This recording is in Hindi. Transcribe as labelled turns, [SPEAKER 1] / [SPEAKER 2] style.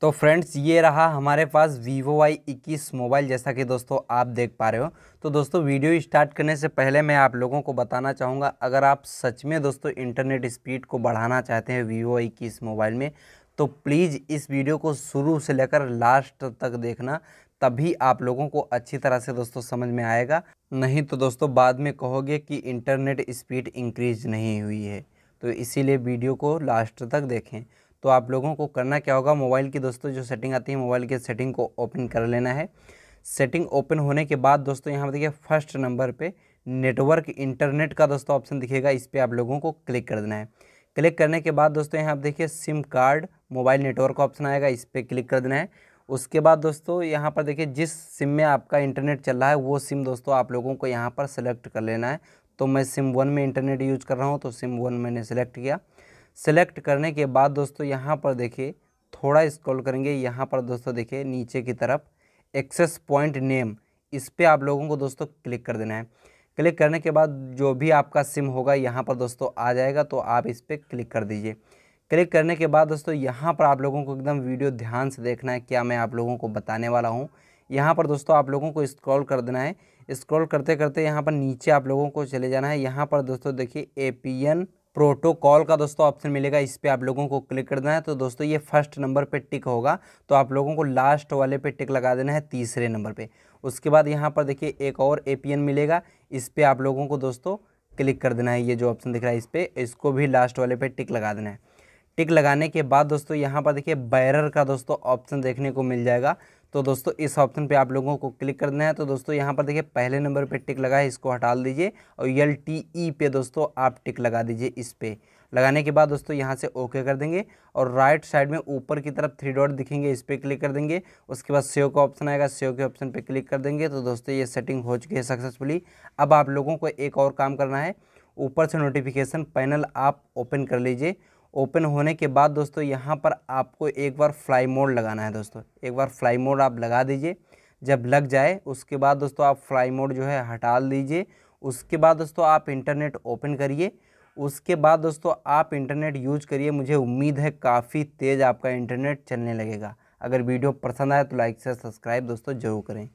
[SPEAKER 1] तो फ्रेंड्स ये रहा हमारे पास वीवो वाई इक्कीस मोबाइल जैसा कि दोस्तों आप देख पा रहे हो तो दोस्तों वीडियो स्टार्ट करने से पहले मैं आप लोगों को बताना चाहूँगा अगर आप सच में दोस्तों इंटरनेट स्पीड को बढ़ाना चाहते हैं वीवो वाई इक्कीस मोबाइल में तो प्लीज़ इस वीडियो को शुरू से लेकर लास्ट तक देखना तभी आप लोगों को अच्छी तरह से दोस्तों समझ में आएगा नहीं तो दोस्तों बाद में कहोगे कि इंटरनेट स्पीड इंक्रीज नहीं हुई है तो इसीलिए वीडियो को लास्ट तक देखें तो आप लोगों को करना क्या होगा मोबाइल की दोस्तों जो सेटिंग आती है मोबाइल के सेटिंग को ओपन कर लेना है सेटिंग ओपन होने के बाद दोस्तों यहाँ पर देखिए फर्स्ट नंबर पर नेटवर्क इंटरनेट का दोस्तों ऑप्शन दिखेगा इस पर आप लोगों को क्लिक कर देना है क्लिक करने के बाद दोस्तों यहाँ आप देखिए सिम कार्ड मोबाइल नेटवर्क का ऑप्शन आएगा इस पर क्लिक कर देना है उसके बाद दोस्तों यहाँ पर देखिए जिस सिम में आपका इंटरनेट चल रहा है वो सिम दोस्तों आप लोगों को यहाँ पर सेलेक्ट कर लेना है तो मैं सिम वन में इंटरनेट यूज कर रहा हूँ तो सिम वन मैंने सेलेक्ट किया सेलेक्ट करने के बाद दोस्तों यहाँ पर देखिए थोड़ा स्क्रॉल करेंगे यहाँ पर दोस्तों देखिए नीचे की तरफ एक्सेस पॉइंट नेम इस पर आप लोगों को दोस्तों क्लिक कर देना है क्लिक करने के बाद जो भी आपका सिम होगा यहाँ पर दोस्तों आ जाएगा तो आप इस पर क्लिक कर दीजिए क्लिक करने के बाद दोस्तों यहाँ पर आप लोगों को एकदम वीडियो ध्यान से देखना है क्या मैं आप लोगों को बताने वाला हूँ यहाँ पर दोस्तों आप लोगों को स्क्रॉल कर देना है स्क्रॉल करते करते यहाँ पर नीचे आप लोगों को चले जाना है यहाँ पर दोस्तों देखिए ए पी एन प्रोटोकॉल का दोस्तों ऑप्शन मिलेगा इस पर आप लोगों को क्लिक करना है तो दोस्तों ये फर्स्ट नंबर पे टिक होगा तो आप लोगों को लास्ट वाले पे टिक लगा देना है तीसरे नंबर पे उसके बाद यहाँ पर देखिए एक और एपीएन मिलेगा इस पर आप लोगों को दोस्तों क्लिक कर देना है ये जो ऑप्शन दिख रहा है इस पर इसको भी लास्ट वाले पे टिक लगा देना है टिक लगाने के बाद दोस्तों यहाँ पर देखिए बैरर का दोस्तों ऑप्शन देखने को मिल जाएगा तो दोस्तों इस ऑप्शन पे आप लोगों को क्लिक करना है तो दोस्तों यहाँ पर देखिए पहले नंबर पे टिक लगा है इसको हटा दीजिए और एल टी ई पे दोस्तों आप टिक लगा दीजिए इस पर लगाने के बाद दोस्तों यहाँ से ओके कर देंगे और राइट साइड में ऊपर की तरफ थ्री डॉट दिखेंगे इस पर क्लिक कर देंगे उसके बाद सेव का ऑप्शन आएगा सेव के ऑप्शन पर क्लिक कर देंगे तो दोस्तों ये सेटिंग हो चुकी है सक्सेसफुली अब आप लोगों को एक और काम करना है ऊपर से नोटिफिकेशन पैनल आप ओपन कर लीजिए ओपन होने के बाद दोस्तों यहाँ पर आपको एक बार फ्लाई मोड लगाना है दोस्तों एक बार फ्लाई मोड आप लगा दीजिए जब लग जाए उसके बाद दोस्तों आप फ्लाई मोड जो है हटा दीजिए उसके बाद दोस्तों आप इंटरनेट ओपन करिए उसके बाद दोस्तों आप इंटरनेट यूज करिए मुझे उम्मीद है काफ़ी तेज़ आपका इंटरनेट चलने लगेगा अगर वीडियो पसंद आए तो लाइक से सब्सक्राइब दोस्तों जरूर करें